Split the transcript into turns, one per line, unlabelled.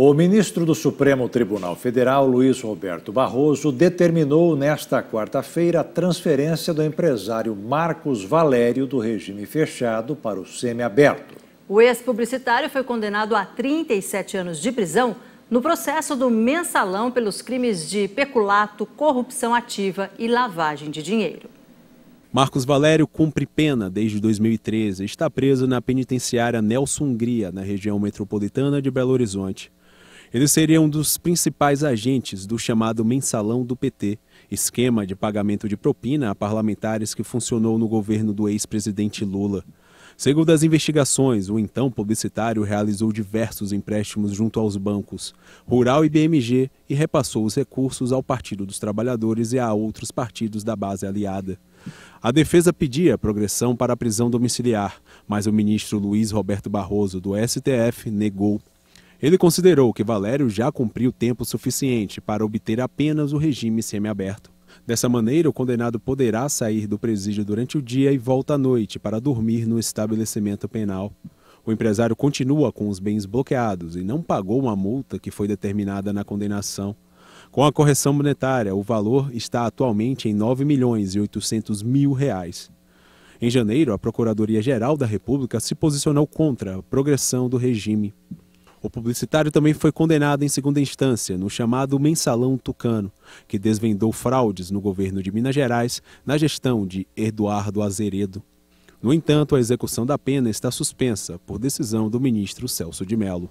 O ministro do Supremo Tribunal Federal, Luiz Roberto Barroso, determinou nesta quarta-feira a transferência do empresário Marcos Valério do regime fechado para o semiaberto.
O ex-publicitário foi condenado a 37 anos de prisão no processo do mensalão pelos crimes de peculato, corrupção ativa e lavagem de dinheiro.
Marcos Valério cumpre pena desde 2013. Está preso na penitenciária Nelson Hungria, na região metropolitana de Belo Horizonte. Ele seria um dos principais agentes do chamado mensalão do PT, esquema de pagamento de propina a parlamentares que funcionou no governo do ex-presidente Lula. Segundo as investigações, o então publicitário realizou diversos empréstimos junto aos bancos Rural e BMG e repassou os recursos ao Partido dos Trabalhadores e a outros partidos da base aliada. A defesa pedia progressão para a prisão domiciliar, mas o ministro Luiz Roberto Barroso, do STF, negou ele considerou que Valério já cumpriu tempo suficiente para obter apenas o regime semiaberto. Dessa maneira, o condenado poderá sair do presídio durante o dia e volta à noite para dormir no estabelecimento penal. O empresário continua com os bens bloqueados e não pagou uma multa que foi determinada na condenação. Com a correção monetária, o valor está atualmente em 9 milhões e 800 mil reais. Em janeiro, a Procuradoria-Geral da República se posicionou contra a progressão do regime o publicitário também foi condenado em segunda instância no chamado Mensalão Tucano, que desvendou fraudes no governo de Minas Gerais na gestão de Eduardo Azeredo. No entanto, a execução da pena está suspensa por decisão do ministro Celso de Mello.